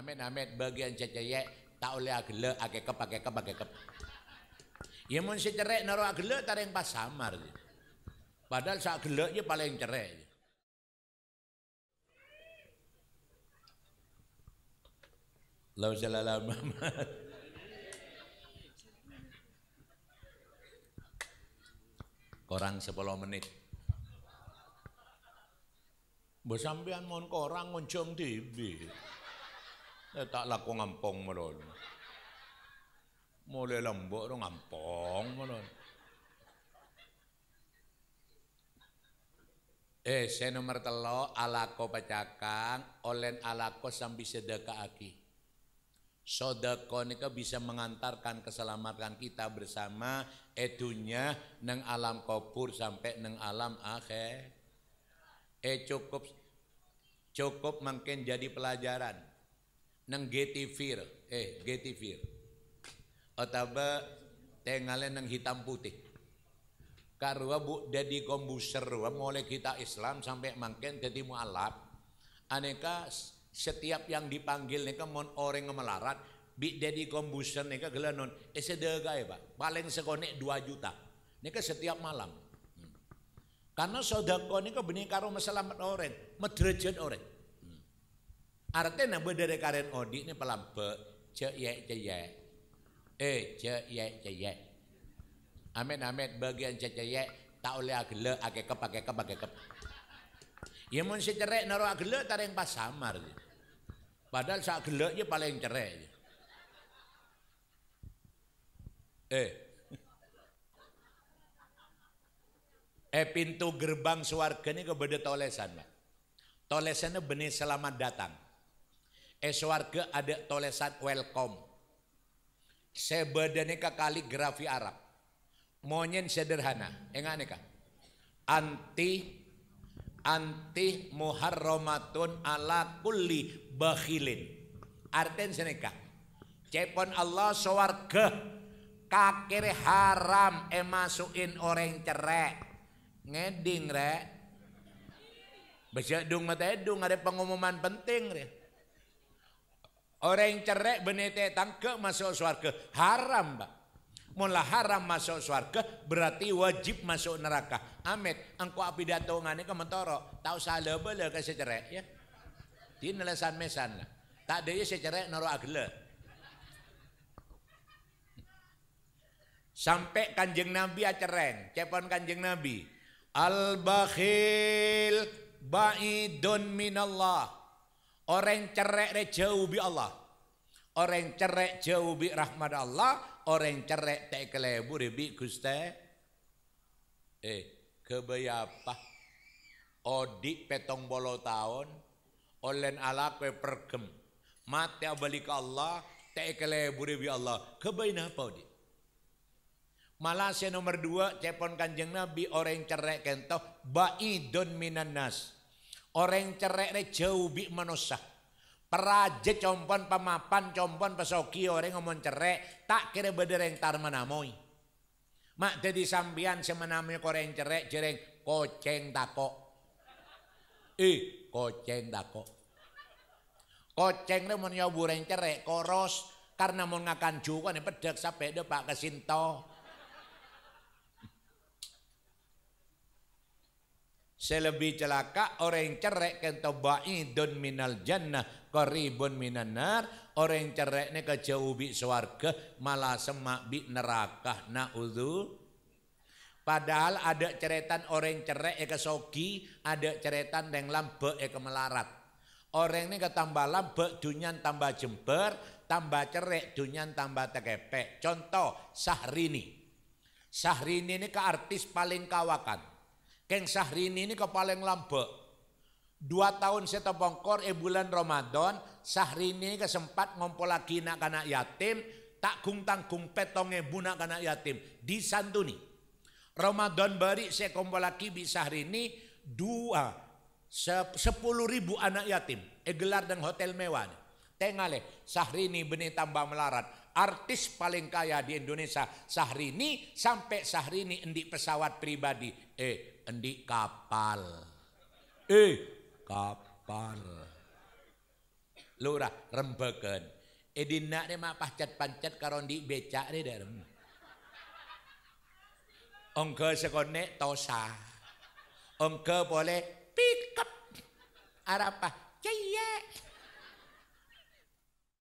Amin amin bagian ceceye tak oleh agele agekep agekep kep, Ya mun si cerai naro agle tareng pas samar. Padahal sak geleknya paling cerai, Lau jalala Muhammad. Korang sepuluh menit. bu sampean mohon korang ngonjong tibi. Ya tak laku ngampong melon. Mulai lembok dong ngampong melon. Eh, saya nomor telo alako pacakang, olen alako sambil sedekah aki. Sodako nika bisa mengantarkan keselamatan kita bersama edunya eh, neng alam kubur sampai neng alam akhir. Eh cukup cukup mungkin jadi pelajaran nang getifir eh getifir taba tengale nang hitam putih karwa bu jadi kombuser wa mulai kita Islam sampai mangken jadi mualaf aneka setiap yang dipanggil neka mon orang melarat bi jadi kombuser neka gelanon eh ya pak paling sekonek 2 juta neka setiap malam hmm. karena sodako neka benih karo masalah orang medrejat orang Artinya dari karen odi ini pelampe cek ye cek ye. Eh cek ye cek ye. Amin amin bagian cek cek ye tak oleh agle agak kep agak kep agak kep. Ya mun si cerek naro agele tareng pas samar. Padahal sak geleknya paling cerek. Eh. Eh pintu gerbang suarga ini kebeda tolesan, tolesan Tolesannya benih selamat datang. Eswarga ke ada tulisan welcome. Sebadannya kaligrafi Arab. Monyen sederhana. Enggak neka. Anti anti muharramatun ala kulli bakhilin. Artinya seneka. Cepon Allah sewarga kakir haram emasuin eh, orang cerek. Ngeding rek. Bisa dung mata dung ada pengumuman penting rek. Orang yang cerai benete tangke masuk surga haram, mbak, Mula haram masuk surga berarti wajib masuk neraka. Amit, angku api dato ke mentoro. Tau salah bela ya ke secerai ya. Di nelasan mesan lah. Tak ada ya secerai noro agla. Sampai kanjeng Nabi acereng, cepon kanjeng Nabi. Al-bakhil ba'idun minallah Orang cerek dia jauh bi Allah. Orang cerek jauh bi rahmat Allah. Orang cerek tak kelebu bi guste. Eh, kebayapa? Odik petong bolo tahun. Olen ala kue pergem. Mati balik Allah. Tak kelebu bi Allah. Kebaya nah apa odik? Malaysia nomor dua cepon kanjeng Nabi orang cerek kentoh baidun minan nas Orang cerek ne jauh bi manusia. Peraja compon pemapan compon pesoki orang ngomong cerek tak kira yang tar menamoi. Mak jadi sambian semenamui koreng cerek jereng koceng tako, Ih eh, koceng tako, Koceng ne mau nyobureng cerek koros karena mau ngakan juga nih pedak sampai pak kesinto. Selebih celaka orang yang cerek kento ba'idun minal jannah qaribun bon minanar Orang yang cerek ni kejauh bi swarga malah semak bi neraka ulu. Padahal ada ceretan orang yang cerek e ke sogi, ada ceretan yang lambe e ke melarat. Orang ini ketambah lambe dunyan tambah jember, tambah cerek dunyan tambah tekepek. Contoh Sahrini. Sahrini ini ke artis paling kawakan Keng Sahrini ini kepala yang lambek. Dua tahun saya terbongkor, eh bulan Ramadan, Sahrini kesempat ngompol lagi nak anak yatim, tak kung tangkung petongnya bunak anak yatim, disantuni. Ramadan bari saya kompol lagi di Sahrini, dua, sepuluh ribu anak yatim, eh gelar dan hotel mewah. Tengale, Sahrini benih tambah melarat. Artis paling kaya di Indonesia Sahrini sampai Sahrini endik pesawat pribadi. Eh, endik kapal. Eh, kapal. Lurah, rembeken. Eh dina ni mak pancet-pancet karon endik becak ni dah. Ongke sekonek tosa. Ongke boleh pick up. Arapah